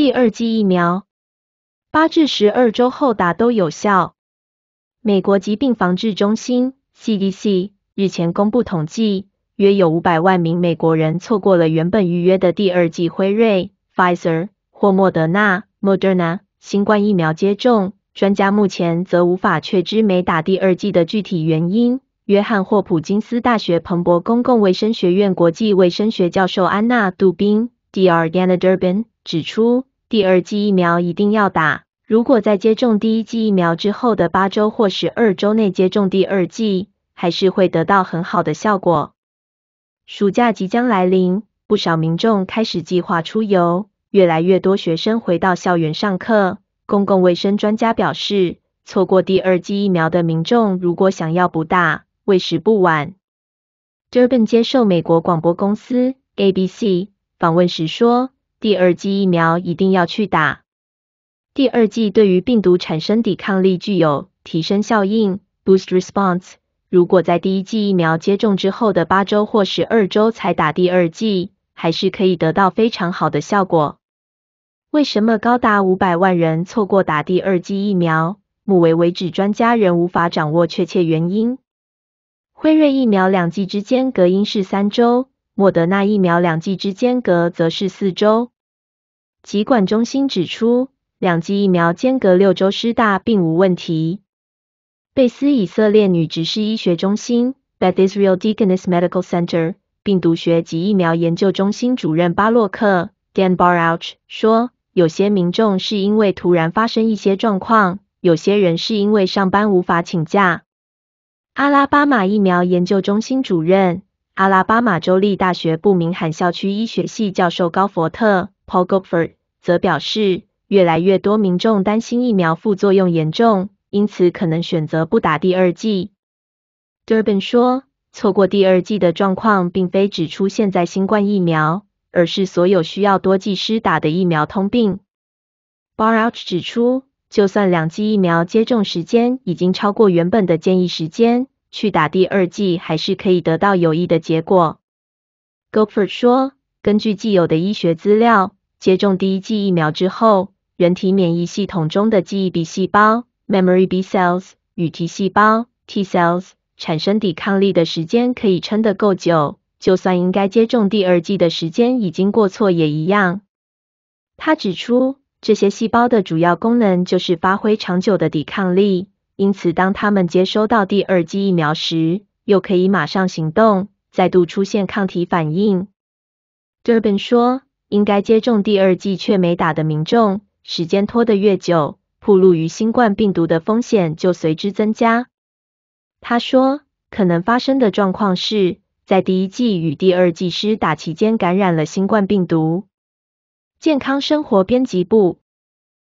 第二剂疫苗八至十二周后打都有效。美国疾病防治中心 （CDC） 日前公布统计，约有五百万名美国人错过了原本预约的第二剂辉瑞 （Pfizer）、或莫德纳 （Moderna） 新冠疫苗接种。专家目前则无法确知没打第二剂的具体原因。约翰霍普金斯大学彭博公共卫生学院国际卫生学教授安娜杜宾 （Dr. Anna Durbin） 指出。第二剂疫苗一定要打，如果在接种第一剂疫苗之后的八周或十二周内接种第二剂，还是会得到很好的效果。暑假即将来临，不少民众开始计划出游，越来越多学生回到校园上课。公共卫生专家表示，错过第二剂疫苗的民众如果想要不打，为时不晚。Durban 接受美国广播公司 ABC 访问时说。第二剂疫苗一定要去打。第二剂对于病毒产生抵抗力具有提升效应 （boost response）。如果在第一剂疫苗接种之后的八周或十二周才打第二剂，还是可以得到非常好的效果。为什么高达五百万人错过打第二剂疫苗？目为为止，专家仍无法掌握确切原因。辉瑞疫苗两剂之间隔音是三周。莫德纳疫苗两剂之间隔则是四周。疾管中心指出，两剂疫苗间隔六周施打并无问题。贝斯以色列女执事医学中心 （Beth Israel Deaconess Medical Center） 病毒学及疫苗研究中心主任巴洛克 （Dan Barouch） 说，有些民众是因为突然发生一些状况，有些人是因为上班无法请假。阿拉巴马疫苗研究中心主任。阿拉巴马州立大学布明罕校区医学系教授高佛特 （Paul g o f f e r 则表示，越来越多民众担心疫苗副作用严重，因此可能选择不打第二剂。Durbin 说，错过第二剂的状况并非只出现在新冠疫苗，而是所有需要多剂施打的疫苗通病。Barrouch 指出，就算两剂疫苗接种时间已经超过原本的建议时间。去打第二剂还是可以得到有益的结果 g o f f r d 说，根据既有的医学资料，接种第一剂疫苗之后，人体免疫系统中的记忆 B 细胞 （memory B cells） 与 T 细胞 （T cells） 产生抵抗力的时间可以撑得够久，就算应该接种第二剂的时间已经过错也一样。他指出，这些细胞的主要功能就是发挥长久的抵抗力。因此，当他们接收到第二剂疫苗时，又可以马上行动，再度出现抗体反应。Durban 说，应该接种第二剂却没打的民众，时间拖得越久，暴露于新冠病毒的风险就随之增加。他说，可能发生的状况是在第一剂与第二剂施打期间感染了新冠病毒。健康生活编辑部。